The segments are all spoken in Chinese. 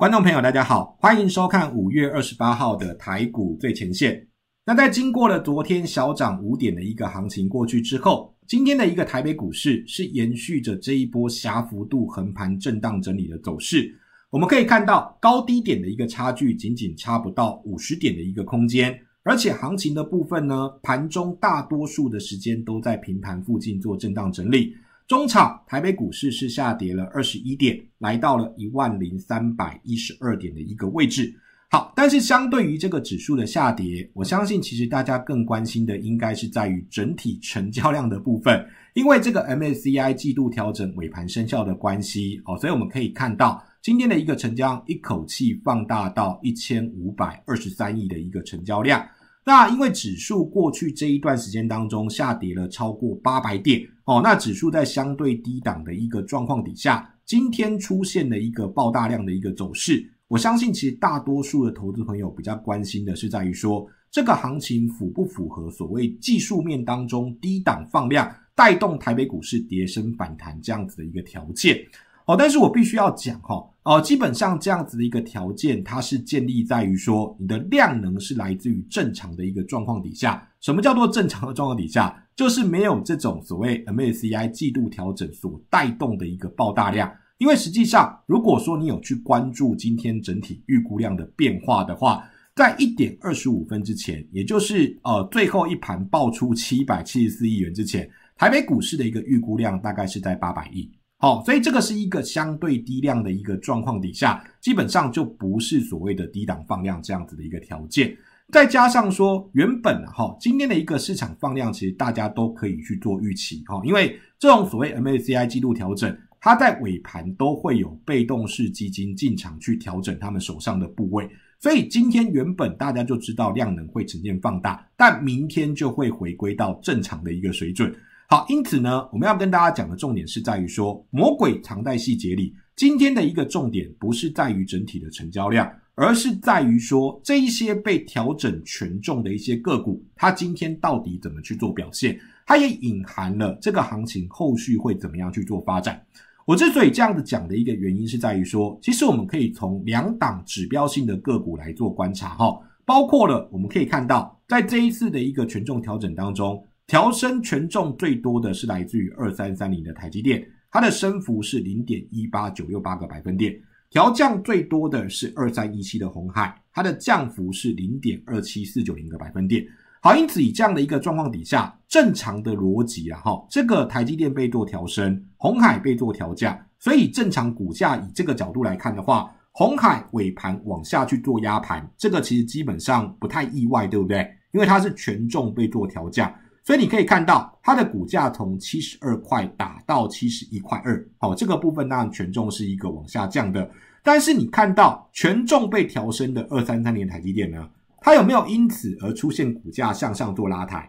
观众朋友，大家好，欢迎收看五月二十八号的台股最前线。那在经过了昨天小涨五点的一个行情过去之后，今天的一个台北股市是延续着这一波狭幅度横盘震荡整理的走势。我们可以看到高低点的一个差距仅仅差不到五十点的一个空间，而且行情的部分呢，盘中大多数的时间都在平盘附近做震荡整理。中场，台北股市是下跌了二十一点，来到了一万零三百一十二点的一个位置。好，但是相对于这个指数的下跌，我相信其实大家更关心的应该是在于整体成交量的部分，因为这个 MACI 季度调整尾盘生效的关系，哦，所以我们可以看到今天的一个成交量，一口气放大到一千五百二十三亿的一个成交量。那因为指数过去这一段时间当中下跌了超过八百点，哦，那指数在相对低档的一个状况底下，今天出现了一个爆大量的一个走势，我相信其实大多数的投资朋友比较关心的是在于说，这个行情符不符合所谓技术面当中低档放量带动台北股市跌升反弹这样子的一个条件。哦，但是我必须要讲哈，哦，基本上这样子的一个条件，它是建立在于说你的量能是来自于正常的一个状况底下。什么叫做正常的状况底下？就是没有这种所谓 MSCI 季度调整所带动的一个爆大量。因为实际上，如果说你有去关注今天整体预估量的变化的话，在一点二十五分之前，也就是呃最后一盘爆出七百七十四亿元之前，台北股市的一个预估量大概是在八百亿。好，所以这个是一个相对低量的一个状况底下，基本上就不是所谓的低档放量这样子的一个条件。再加上说，原本哈今天的一个市场放量，其实大家都可以去做预期哈，因为这种所谓 MACI 季度调整，它在尾盘都会有被动式基金进场去调整他们手上的部位，所以今天原本大家就知道量能会呈现放大，但明天就会回归到正常的一个水准。好，因此呢，我们要跟大家讲的重点是在于说，魔鬼藏在细节里。今天的一个重点不是在于整体的成交量，而是在于说这一些被调整权重的一些个股，它今天到底怎么去做表现？它也隐含了这个行情后续会怎么样去做发展。我之所以这样子讲的一个原因是在于说，其实我们可以从两档指标性的个股来做观察，哈，包括了我们可以看到，在这一次的一个权重调整当中。调升权重最多的是来自于二三三零的台积电，它的升幅是零点一八九六八个百分点。调降最多的是二三一七的红海，它的降幅是零点二七四九零个百分点。好，因此以这样的一个状况底下，正常的逻辑啊，哈，这个台积电被做调升，红海被做调降，所以正常股价以这个角度来看的话，红海尾盘往下去做压盘，这个其实基本上不太意外，对不对？因为它是权重被做调降。所以你可以看到，它的股价从七十二块打到七十一块二，好，这个部分当然权重是一个往下降的。但是你看到权重被调升的二三三年台积电呢，它有没有因此而出现股价向上做拉抬？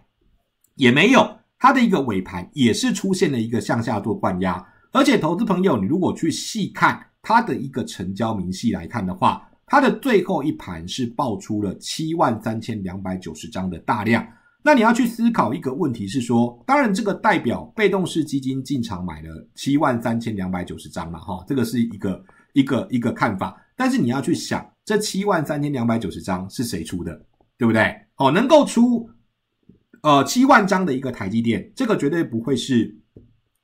也没有，它的一个尾盘也是出现了一个向下做灌压。而且，投资朋友，你如果去细看它的一个成交明细来看的话，它的最后一盘是爆出了七万三千两百九十张的大量。那你要去思考一个问题是说，当然这个代表被动式基金进场买了七万三千两百九十张嘛，哈，这个是一个一个一个看法。但是你要去想，这七万三千两百九十张是谁出的，对不对？哦，能够出，呃，七万张的一个台积电，这个绝对不会是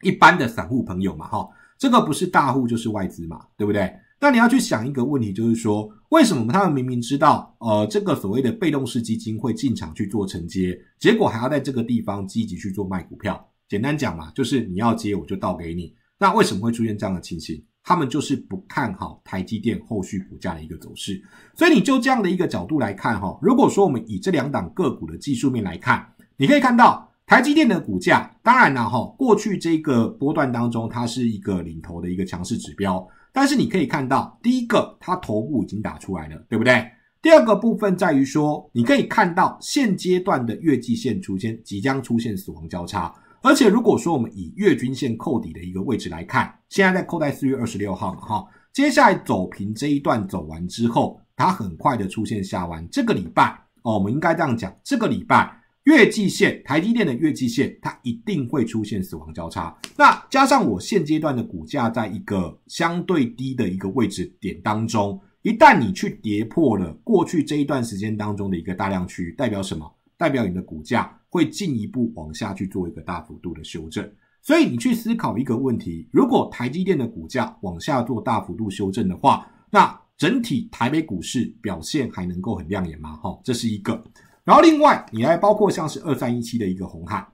一般的散户朋友嘛，哈，这个不是大户就是外资嘛，对不对？那你要去想一个问题，就是说。为什么他们明明知道，呃，这个所谓的被动式基金会进场去做承接，结果还要在这个地方积极去做卖股票？简单讲嘛，就是你要接，我就倒给你。那为什么会出现这样的情形？他们就是不看好台积电后续股价的一个走势。所以你就这样的一个角度来看，哈，如果说我们以这两档个股的技术面来看，你可以看到台积电的股价，当然了，哈，过去这个波段当中，它是一个领头的一个强势指标。但是你可以看到，第一个，它头部已经打出来了，对不对？第二个部分在于说，你可以看到现阶段的月季线出现即将出现死亡交叉，而且如果说我们以月均线扣底的一个位置来看，现在在扣在四月二十六号嘛，哈，接下来走平这一段走完之后，它很快的出现下弯，这个礼拜哦，我们应该这样讲，这个礼拜。月季线，台积电的月季线，它一定会出现死亡交叉。那加上我现阶段的股价在一个相对低的一个位置点当中，一旦你去跌破了过去这一段时间当中的一个大量区，代表什么？代表你的股价会进一步往下去做一个大幅度的修正。所以你去思考一个问题：如果台积电的股价往下做大幅度修正的话，那整体台北股市表现还能够很亮眼吗？哈，这是一个。然后另外，你还包括像是二三一七的一个红海，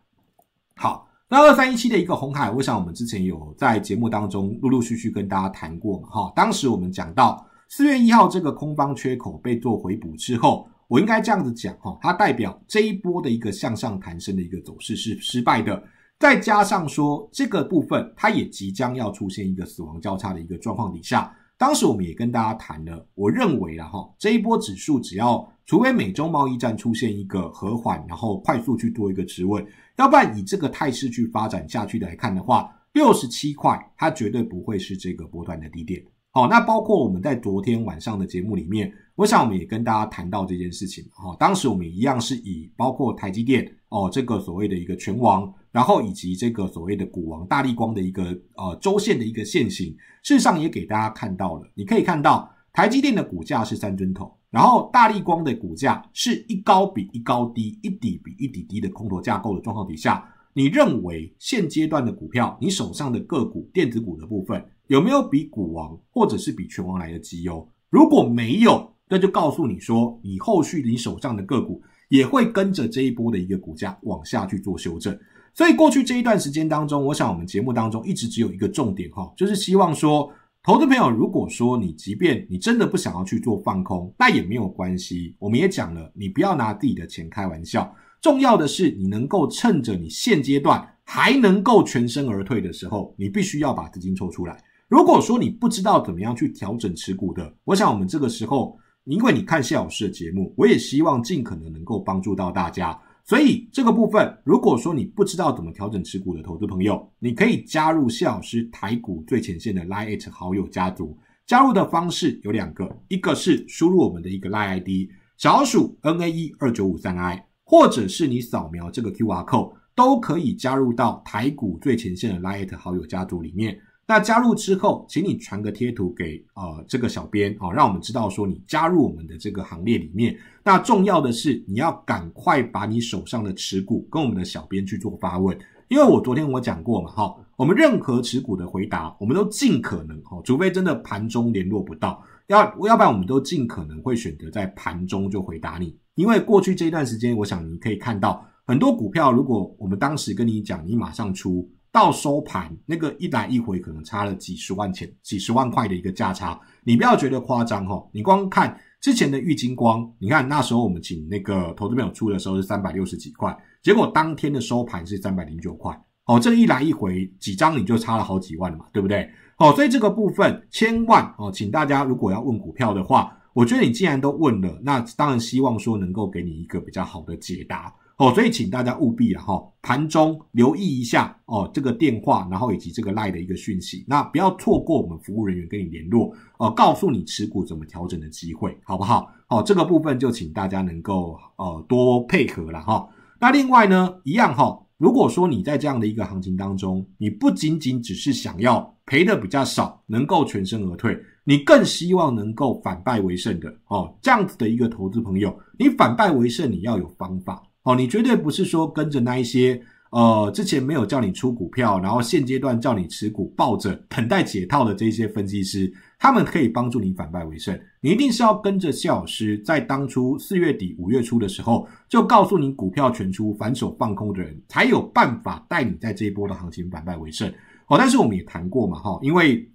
好，那二三一七的一个红海，我想我们之前有在节目当中陆陆续续跟大家谈过嘛，哈，当时我们讲到四月一号这个空方缺口被做回补之后，我应该这样子讲哈，它代表这一波的一个向上弹升的一个走势是失败的，再加上说这个部分它也即将要出现一个死亡交叉的一个状况底下。当时我们也跟大家谈了，我认为啊哈，这一波指数只要除非美洲贸易战出现一个和缓，然后快速去做一个职位，要不然以这个态势去发展下去来看的话，六十七块它绝对不会是这个波段的低点。好，那包括我们在昨天晚上的节目里面，我想我们也跟大家谈到这件事情。哈，当时我们一样是以包括台积电哦这个所谓的一个拳王。然后以及这个所谓的股王大力光的一个呃周线的一个线形，事实上也给大家看到了。你可以看到台积电的股价是三针头，然后大力光的股价是一高比一高低一底比一底低的空头架构的状况底下，你认为现阶段的股票，你手上的个股电子股的部分有没有比股王或者是比拳王来的绩优？如果没有，那就告诉你说，你后续你手上的个股也会跟着这一波的一个股价往下去做修正。所以过去这一段时间当中，我想我们节目当中一直只有一个重点哈，就是希望说，投资朋友如果说你即便你真的不想要去做放空，那也没有关系。我们也讲了，你不要拿自己的钱开玩笑。重要的是，你能够趁着你现阶段还能够全身而退的时候，你必须要把资金抽出来。如果说你不知道怎么样去调整持股的，我想我们这个时候，因为你看谢老师的节目，我也希望尽可能能够帮助到大家。所以这个部分，如果说你不知道怎么调整持股的投资朋友，你可以加入谢老师台股最前线的 Lite 好友家族。加入的方式有两个，一个是输入我们的一个 l i e ID 小鼠 NAE 二九五三 I，或者是你扫描这个 QR code，都可以加入到台股最前线的 Lite 好友家族里面。那加入之后，请你传个贴图给呃这个小编哦，让我们知道说你加入我们的这个行列里面。那重要的是你要赶快把你手上的持股跟我们的小编去做发问，因为我昨天我讲过嘛，哈，我们任何持股的回答，我们都尽可能哈，除非真的盘中联络不到，要要不然我们都尽可能会选择在盘中就回答你。因为过去这一段时间，我想你可以看到很多股票，如果我们当时跟你讲，你马上出。到收盘那个一来一回可能差了几十万钱，几十万块的一个价差，你不要觉得夸张哈。你光看之前的郁金光，你看那时候我们请那个投资朋友出的时候是三百六十几块，结果当天的收盘是三百零九块。哦，这一来一回，几张你就差了好几万嘛，对不对？哦，所以这个部分千万哦，请大家如果要问股票的话，我觉得你既然都问了，那当然希望说能够给你一个比较好的解答。哦，所以请大家务必啊哈，盘中留意一下哦，这个电话，然后以及这个赖的一个讯息，那不要错过我们服务人员跟你联络，呃，告诉你持股怎么调整的机会，好不好？哦，这个部分就请大家能够呃多配合了哈。那另外呢，一样哈，如果说你在这样的一个行情当中，你不仅仅只是想要赔的比较少，能够全身而退，你更希望能够反败为胜的哦，这样子的一个投资朋友，你反败为胜，你要有方法。哦，你绝对不是说跟着那一些呃，之前没有叫你出股票，然后现阶段叫你持股抱着等待解套的这些分析师，他们可以帮助你反败为胜。你一定是要跟着谢老师，在当初四月底五月初的时候就告诉你股票全出，反手放空的人才有办法带你在这一波的行情反败为胜。哦，但是我们也谈过嘛，哈，因为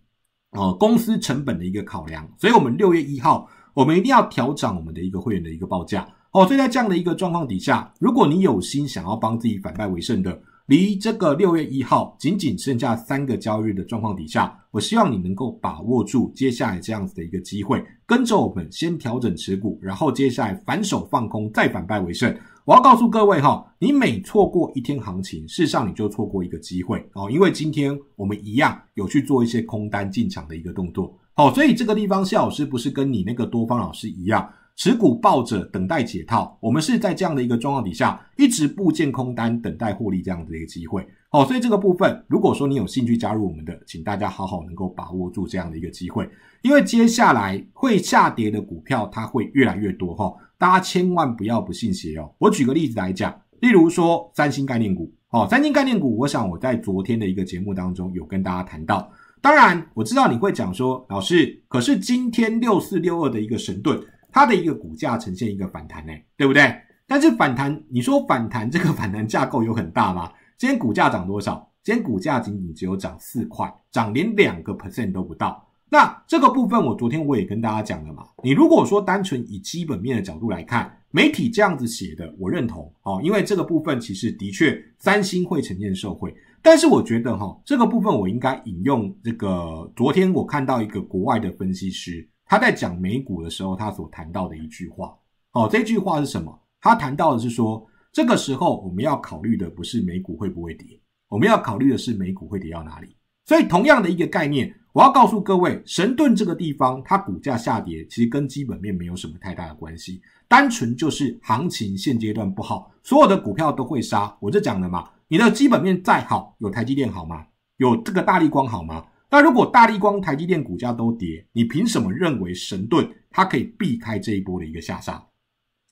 呃公司成本的一个考量，所以我们六月一号我们一定要调整我们的一个会员的一个报价。哦，所以在这样的一个状况底下，如果你有心想要帮自己反败为胜的，离这个六月一号仅仅剩下三个交易日的状况底下，我希望你能够把握住接下来这样子的一个机会，跟着我们先调整持股，然后接下来反手放空，再反败为胜。我要告诉各位哈，你每错过一天行情，事实上你就错过一个机会哦，因为今天我们一样有去做一些空单进场的一个动作好，所以这个地方夏老师不是跟你那个多方老师一样。持股抱着等待解套，我们是在这样的一个状况底下，一直不见空单等待获利这样的一个机会。好，所以这个部分，如果说你有兴趣加入我们的，请大家好好能够把握住这样的一个机会，因为接下来会下跌的股票它会越来越多哈，大家千万不要不信邪哦。我举个例子来讲，例如说三星概念股，哦，三星概念股，我想我在昨天的一个节目当中有跟大家谈到，当然我知道你会讲说老师，可是今天六四六二的一个神盾。它的一个股价呈现一个反弹，哎，对不对？但是反弹，你说反弹 这个反弹架构有很大吗？今天股价涨多少？今天股价仅仅只有涨四块，涨连两个 percent 都不到。那这个部分，我昨天我也跟大家讲了嘛。你如果说单纯以基本面的角度来看，媒体这样子写的，我认同哦，因为这个部分其实的确三星会呈现受惠。但是我觉得哈，这个部分我应该引用这个，昨天我看到一个国外的分析师。他在讲美股的时候，他所谈到的一句话，好，这句话是什么？他谈到的是说，这个时候我们要考虑的不是美股会不会跌，我们要考虑的是美股会跌到哪里。所以同样的一个概念，我要告诉各位，神盾这个地方它股价下跌，其实跟基本面没有什么太大的关系，单纯就是行情现阶段不好，所有的股票都会杀。我这讲了嘛，你的基本面再好，有台积电好吗？有这个大力光好吗？那如果大立光、台积电股价都跌，你凭什么认为神盾它可以避开这一波的一个下杀？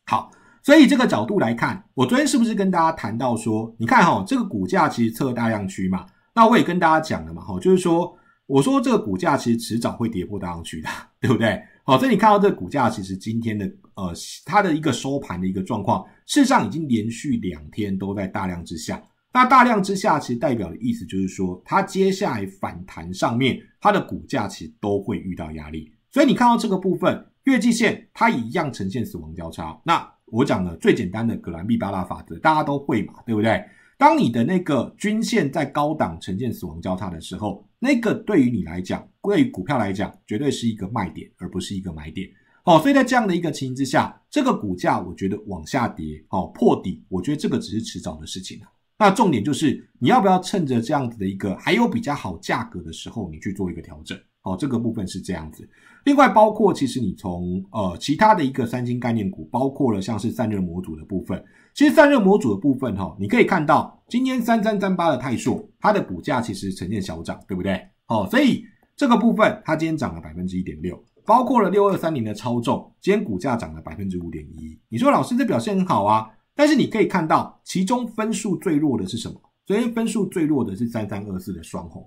好，所以这个角度来看，我昨天是不是跟大家谈到说，你看哈，这个股价其实测大量区嘛，那我也跟大家讲了嘛，哈，就是说，我说这个股价其实迟早会跌破大量区的，对不对？好，以你看到这股价其实今天的呃它的一个收盘的一个状况，事实上已经连续两天都在大量之下。那大量之下，其实代表的意思就是说，它接下来反弹上面，它的股价其实都会遇到压力。所以你看到这个部分月季线，它一样呈现死亡交叉。那我讲的最简单的葛兰碧八大法则，大家都会嘛，对不对？当你的那个均线在高档呈现死亡交叉的时候，那个对于你来讲，对于股票来讲，绝对是一个卖点，而不是一个买点。好，所以在这样的一个情形之下，这个股价我觉得往下跌，好破底，我觉得这个只是迟早的事情啊。那重点就是你要不要趁着这样子的一个还有比较好价格的时候，你去做一个调整。哦，这个部分是这样子。另外，包括其实你从呃其他的一个三星概念股，包括了像是散热模组的部分。其实散热模组的部分，哈，你可以看到今天三三三八的泰硕，它的股价其实呈现小涨，对不对？哦，所以这个部分它今天涨了百分之一点六，包括了六二三零的超重，今天股价涨了百分之五点一。你说老师这表现很好啊？但是你可以看到，其中分数最弱的是什么？所以分数最弱的是三三二四的双红。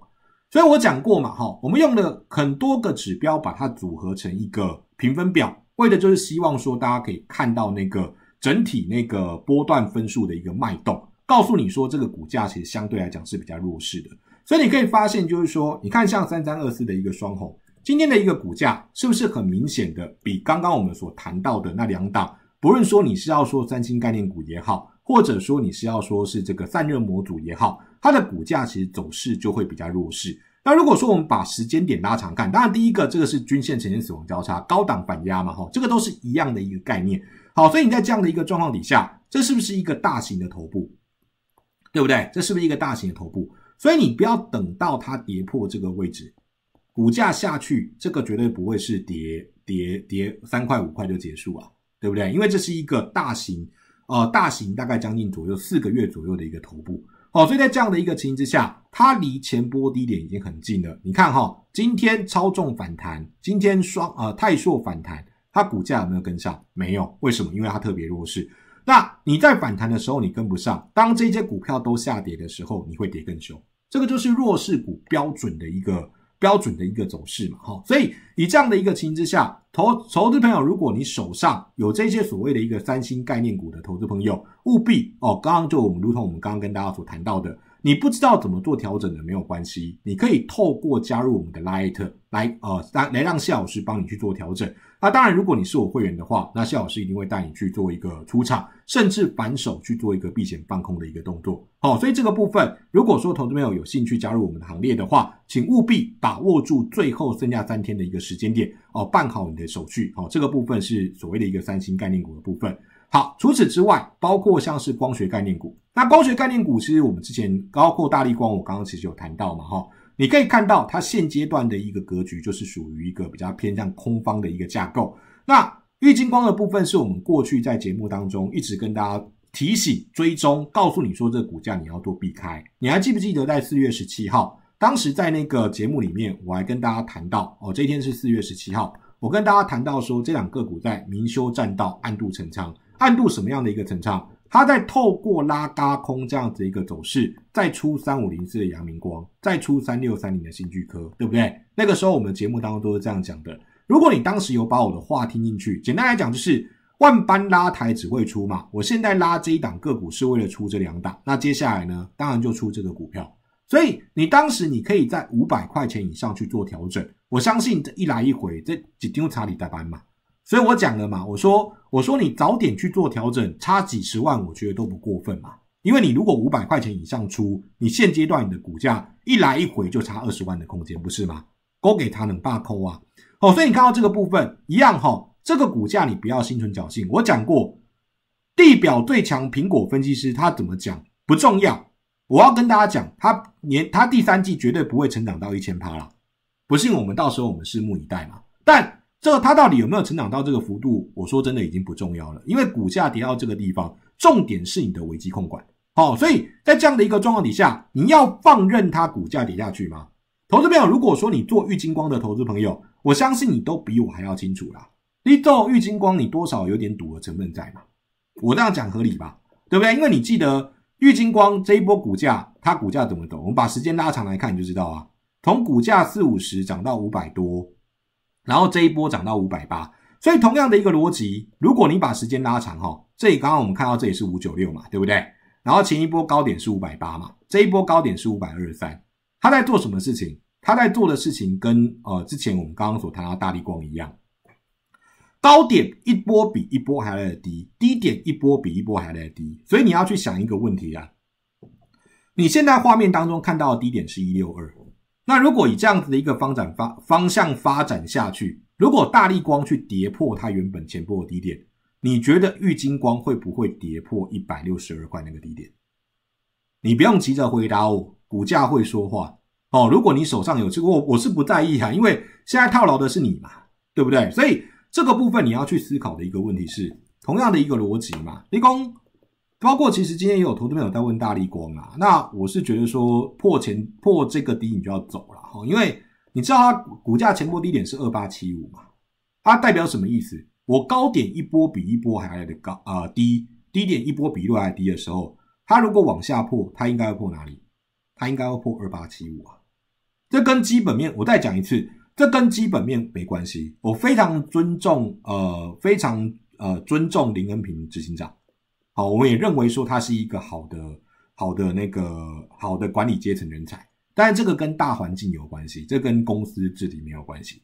所以我讲过嘛，哈，我们用了很多个指标，把它组合成一个评分表，为的就是希望说大家可以看到那个整体那个波段分数的一个脉动，告诉你说这个股价其实相对来讲是比较弱势的。所以你可以发现，就是说，你看像三三二四的一个双红，今天的一个股价是不是很明显的比刚刚我们所谈到的那两档？不论说你是要说三星概念股也好，或者说你是要说是这个散热模组也好，它的股价其实走势就会比较弱势。那如果说我们把时间点拉长看，当然第一个这个是均线呈现死亡交叉、高档反压嘛，哈，这个都是一样的一个概念。好，所以你在这样的一个状况底下，这是不是一个大型的头部？对不对？这是不是一个大型的头部？所以你不要等到它跌破这个位置，股价下去，这个绝对不会是跌跌跌三块五块就结束啊。对不对？因为这是一个大型，呃，大型大概将近左右四个月左右的一个头部，好，所以在这样的一个情形之下，它离前波低点已经很近了。你看哈，今天超重反弹，今天双呃泰硕反弹，它股价有没有跟上？没有，为什么？因为它特别弱势。那你在反弹的时候你跟不上，当这些股票都下跌的时候，你会跌更凶。这个就是弱势股标准的一个。标准的一个走势嘛，哈，所以以这样的一个情形之下，投投资朋友，如果你手上有这些所谓的一个三星概念股的投资朋友，务必哦，刚刚就我们如同我们刚刚跟大家所谈到的，你不知道怎么做调整的没有关系，你可以透过加入我们的拉艾特来呃，来让夏老师帮你去做调整。那当然，如果你是我会员的话，那谢老师一定会带你去做一个出场，甚至反手去做一个避险放空的一个动作。好，所以这个部分，如果说投资朋友有兴趣加入我们的行列的话，请务必把握住最后剩下三天的一个时间点哦，办好你的手续。好，这个部分是所谓的一个三星概念股的部分。好，除此之外，包括像是光学概念股，那光学概念股其实我们之前包括大力光，我刚刚其实有谈到嘛，哈。你可以看到，它现阶段的一个格局就是属于一个比较偏向空方的一个架构。那绿金光的部分，是我们过去在节目当中一直跟大家提醒、追踪，告诉你说这股价你要多避开。你还记不记得在四月十七号，当时在那个节目里面，我还跟大家谈到，哦，这一天是四月十七号，我跟大家谈到说这两个股在明修栈道、暗度陈仓，暗度什么样的一个陈仓？他在透过拉高空这样子一个走势，再出三五零四的阳明光，再出三六三零的新巨科，对不对？那个时候我们节目当中都是这样讲的。如果你当时有把我的话听进去，简单来讲就是万般拉抬只会出嘛。我现在拉这一档个股是为了出这两档，那接下来呢，当然就出这个股票。所以你当时你可以在五百块钱以上去做调整。我相信这一来一回，这几丢查理大班嘛。所以我讲了嘛，我说我说你早点去做调整，差几十万，我觉得都不过分嘛。因为你如果五百块钱以上出，你现阶段你的股价一来一回就差二十万的空间，不是吗？勾给他能罢扣啊，哦，所以你看到这个部分一样哈，这个股价你不要心存侥幸。我讲过，地表最强苹果分析师他怎么讲不重要，我要跟大家讲，他年他第三季绝对不会成长到一千趴了，不信我们到时候我们拭目以待嘛，但。这个它到底有没有成长到这个幅度？我说真的已经不重要了，因为股价跌到这个地方，重点是你的危机控管。好，所以在这样的一个状况底下，你要放任它股价跌下去吗？投资朋友，如果说你做玉金光的投资朋友，我相信你都比我还要清楚啦。你做玉金光，你多少有点赌的成分在嘛？我这样讲合理吧？对不对？因为你记得玉金光这一波股价，它股价怎么走？我们把时间拉长来看，你就知道啊，从股价四五十涨到五百多。然后这一波涨到五百八，所以同样的一个逻辑，如果你把时间拉长哈，这里刚刚我们看到这里是五九六嘛，对不对？然后前一波高点是五百八嘛，这一波高点是五百二十三，他在做什么事情？他在做的事情跟呃之前我们刚刚所谈到大力光一样，高点一波比一波还来低，低点一波比一波还来低，所以你要去想一个问题啊，你现在画面当中看到的低点是一六二。那如果以这样子的一个方展发方向发展下去，如果大力光去跌破它原本前波的低点，你觉得玉金光会不会跌破一百六十二块那个低点？你不用急着回答我，股价会说话哦。如果你手上有这个，我我是不在意哈，因为现在套牢的是你嘛，对不对？所以这个部分你要去思考的一个问题是，同样的一个逻辑嘛，立功。包括其实今天也有投资朋友在问大力光啊，那我是觉得说破前破这个低你就要走了哈，因为你知道它股价前破低点是二八七五嘛，它代表什么意思？我高点一波比一波还来的高啊，低低点一波比一波还低的时候，它如果往下破，它应该要破哪里？它应该要破二八七五啊，这跟基本面我再讲一次，这跟基本面没关系。我非常尊重呃，非常呃尊重林恩平执行长。好，我们也认为说他是一个好的、好的那个、好的管理阶层人才，但是这个跟大环境有关系，这跟公司治理没有关系。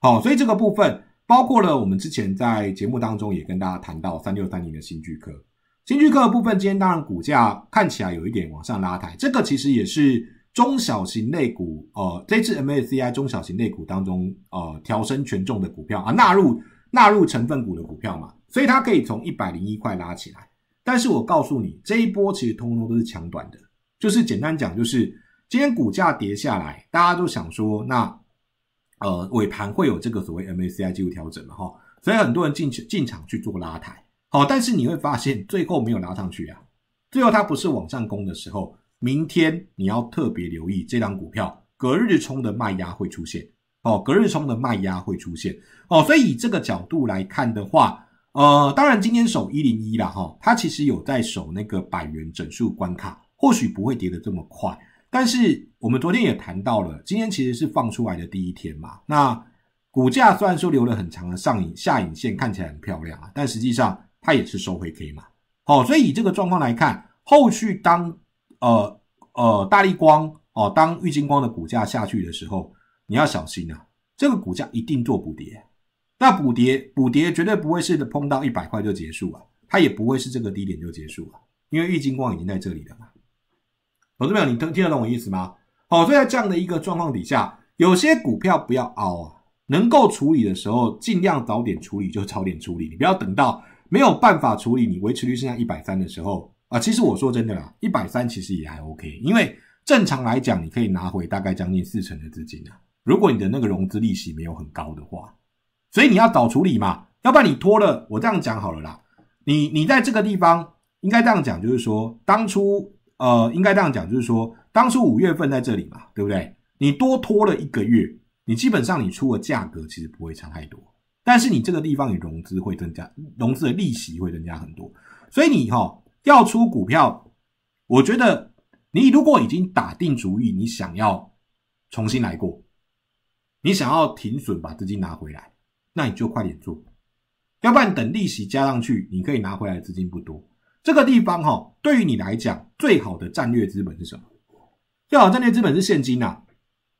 好，所以这个部分包括了我们之前在节目当中也跟大家谈到三六三零的新巨客，新巨客的部分，今天当然股价看起来有一点往上拉抬，这个其实也是中小型类股，呃，这支 MSCI 中小型类股当中，呃，调升权重的股票啊，纳入纳入成分股的股票嘛，所以它可以从一百零一块拉起来。但是我告诉你，这一波其实通通都是抢短的，就是简单讲，就是今天股价跌下来，大家都想说，那呃尾盘会有这个所谓 m a c i 技术调整嘛？哈，所以很多人进去进场去做拉抬，好，但是你会发现最后没有拉上去啊，最后它不是往上攻的时候，明天你要特别留意这张股票隔日冲的卖压会出现，哦，隔日冲的卖压会出现，哦，所以以这个角度来看的话。呃，当然今天守一零一啦，哈，它其实有在守那个百元整数关卡，或许不会跌得这么快。但是我们昨天也谈到了，今天其实是放出来的第一天嘛，那股价虽然说留了很长的上影、下影线，看起来很漂亮啊，但实际上它也是收回可以买。好，所以以这个状况来看，后续当呃呃，大力光哦，当玉金光的股价下去的时候，你要小心啊，这个股价一定做补跌。那补跌补跌绝对不会是碰到一百块就结束啊，它也不会是这个低点就结束了，因为郁金光已经在这里了嘛。老朋友，你听听得懂我意思吗？好，所以在这样的一个状况底下，有些股票不要熬啊，能够处理的时候尽量早点处理，就早点处理。你不要等到没有办法处理，你维持率剩下一百三的时候啊。其实我说真的啦，一百三其实也还 OK，因为正常来讲，你可以拿回大概将近四成的资金啊。如果你的那个融资利息没有很高的话。所以你要早处理嘛，要不然你拖了。我这样讲好了啦。你你在这个地方应该这样讲，就是说当初呃，应该这样讲，就是说当初五月份在这里嘛，对不对？你多拖了一个月，你基本上你出的价格其实不会差太多，但是你这个地方你融资会增加，融资的利息会增加很多。所以你哈要出股票，我觉得你如果已经打定主意，你想要重新来过，你想要停损把资金拿回来。那你就快点做，要不然等利息加上去，你可以拿回来的资金不多。这个地方哈，对于你来讲，最好的战略资本是什么？最好战略资本是现金呐。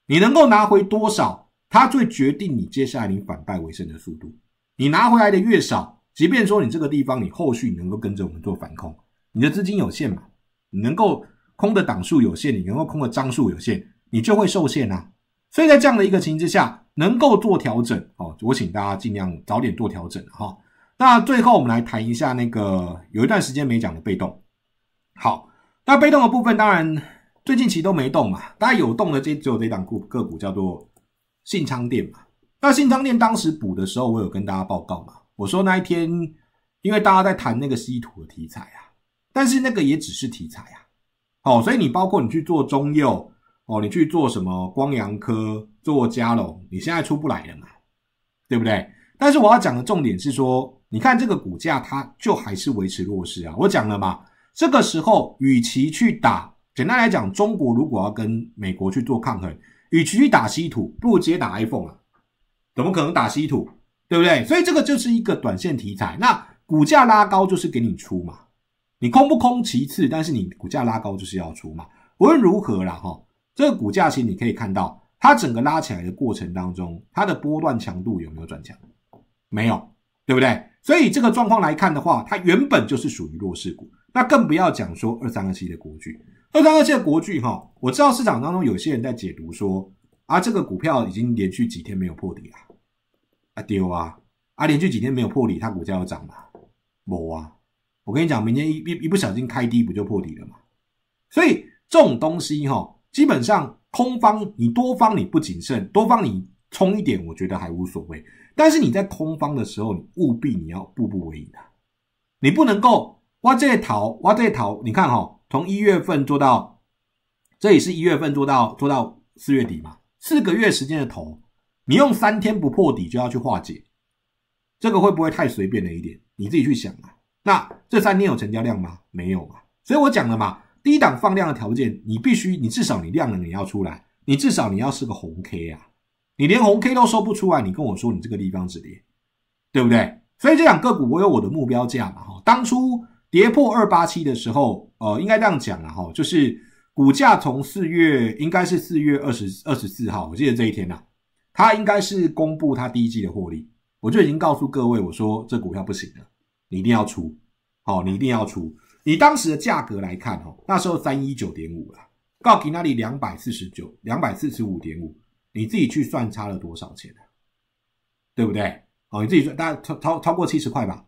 你能够拿回多少，它最决定你接下来你反败为胜的速度。你拿回来的越少，即便说你这个地方你后续能够跟着我们做反控，你的资金有限嘛，你能够空的档数有限，你能够空的张数有限，你就会受限啊。所以在这样的一个情形之下。能够做调整哦，我请大家尽量早点做调整哈。那最后我们来谈一下那个有一段时间没讲的被动。好，那被动的部分当然最近其实都没动嘛，大家有动的这只有这档股个股叫做信昌店嘛。那信昌店当时补的时候，我有跟大家报告嘛，我说那一天因为大家在谈那个稀土的题材啊，但是那个也只是题材啊。好，所以你包括你去做中药。哦，你去做什么光阳科做嘉龙，你现在出不来了嘛，对不对？但是我要讲的重点是说，你看这个股价它就还是维持弱势啊。我讲了嘛，这个时候与其去打，简单来讲，中国如果要跟美国去做抗衡，与其去打稀土，不如直接打 iPhone 了。怎么可能打稀土？对不对？所以这个就是一个短线题材。那股价拉高就是给你出嘛，你空不空其次，但是你股价拉高就是要出嘛。无论如何了哈。这个股价实你可以看到它整个拉起来的过程当中，它的波段强度有没有转强？没有，对不对？所以这个状况来看的话，它原本就是属于弱势股，那更不要讲说二三二七的国剧，二三二七的国剧哈，我知道市场当中有些人在解读说，啊，这个股票已经连续几天没有破底啊，啊丢啊，啊连续几天没有破底，它股价要涨吗？没啊，我跟你讲，明天一一一不小心开低，不就破底了吗？所以这种东西哈。基本上空方，你多方你不谨慎，多方你冲一点，我觉得还无所谓。但是你在空方的时候，你务必你要步步为营啊，你不能够挖这头挖这头。你看哈，从一月份做到这里是一月份做到做到四月底嘛，四个月时间的头，你用三天不破底就要去化解，这个会不会太随便了一点？你自己去想啊。那这三天有成交量吗？没有嘛。所以我讲了嘛。低档放量的条件，你必须，你至少你量能你要出来，你至少你要是个红 K 啊，你连红 K 都收不出来，你跟我说你这个地方止跌，对不对？所以这两个股我有我的目标价嘛哈，当初跌破二八七的时候，呃，应该这样讲了哈，就是股价从四月应该是四月二十二十四号，我记得这一天呐，它应该是公布它第一季的获利，我就已经告诉各位我说这股票不行了，你一定要出，好，你一定要出。以当时的价格来看哦，那时候三一九点五了，告给那里两百四十九，两百四十五点五，你自己去算差了多少钱的，对不对？哦，你自己说，大概超超超过七十块吧。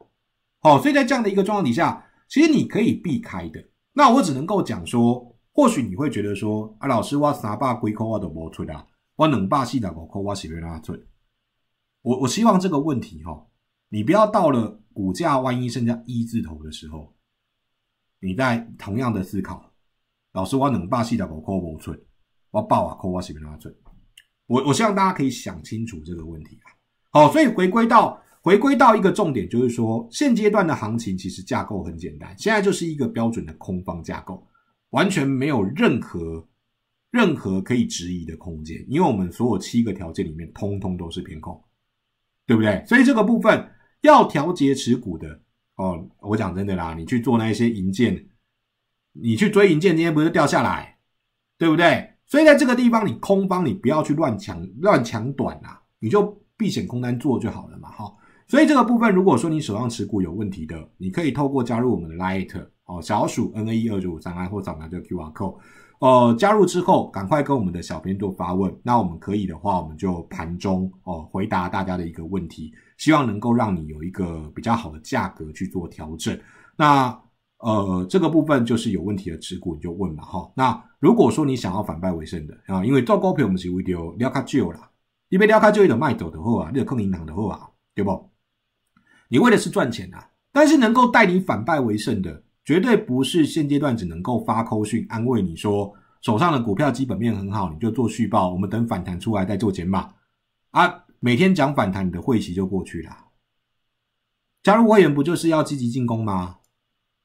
哦，所以在这样的一个状况底下，其实你可以避开的。那我只能够讲说，或许你会觉得说，啊，老师我三八龟口我都没存啦，我两霸细的龟口挖洗面啦存。我我希望这个问题哈，你不要到了股价万一剩下一字头的时候。你在同样的思考，老师，我能霸气的扣不犯错，我爆啊扣啊是不犯错？我我希望大家可以想清楚这个问题啊。好，所以回归到回归到一个重点，就是说现阶段的行情其实架构很简单，现在就是一个标准的空方架构，完全没有任何任何可以质疑的空间，因为我们所有七个条件里面，通通都是偏空，对不对？所以这个部分要调节持股的。哦，我讲真的啦，你去做那一些银件，你去追银件，今天不是掉下来，对不对？所以在这个地方，你空方你不要去乱抢，乱抢短啊，你就避险空单做就好了嘛，哈。所以这个部分，如果说你手上持股有问题的，你可以透过加入我们的 l i t 哦，小鼠 N A 二九五三 I 或扫描这个 QR Code。呃，加入之后赶快跟我们的小编做发问，那我们可以的话，我们就盘中哦回答大家的一个问题，希望能够让你有一个比较好的价格去做调整。那呃，这个部分就是有问题的持股你就问嘛哈。那如果说你想要反败为胜的啊，因为做高票我们是为着聊卡旧啦，你别聊卡久，你有卖走的货啊，你有空银行的货啊，对不？你为的是赚钱啊，但是能够带你反败为胜的。绝对不是现阶段只能够发口讯安慰你说手上的股票基本面很好，你就做续报，我们等反弹出来再做减码啊！每天讲反弹，你的晦气就过去了。加入会员不就是要积极进攻吗？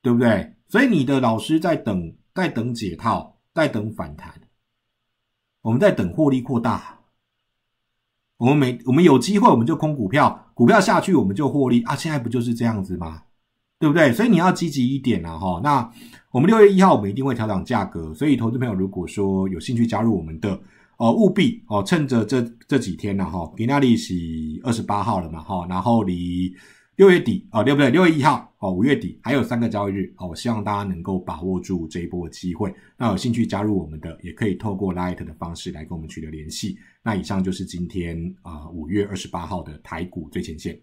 对不对？所以你的老师在等，在等解套，在等反弹，我们在等获利扩大。我们每我们有机会我们就空股票，股票下去我们就获利啊！现在不就是这样子吗？对不对？所以你要积极一点啦，哈。那我们六月一号我们一定会调整价格，所以投资朋友如果说有兴趣加入我们的，呃，务必哦，趁着这这几天呢，哈，维那利息二十八号了嘛，哈，然后离六月底啊，对不对，六月一号哦，五月底还有三个交易日哦，我希望大家能够把握住这一波机会。那有兴趣加入我们的，也可以透过 Light 的方式来跟我们取得联系。那以上就是今天啊，五月二十八号的台股最前线。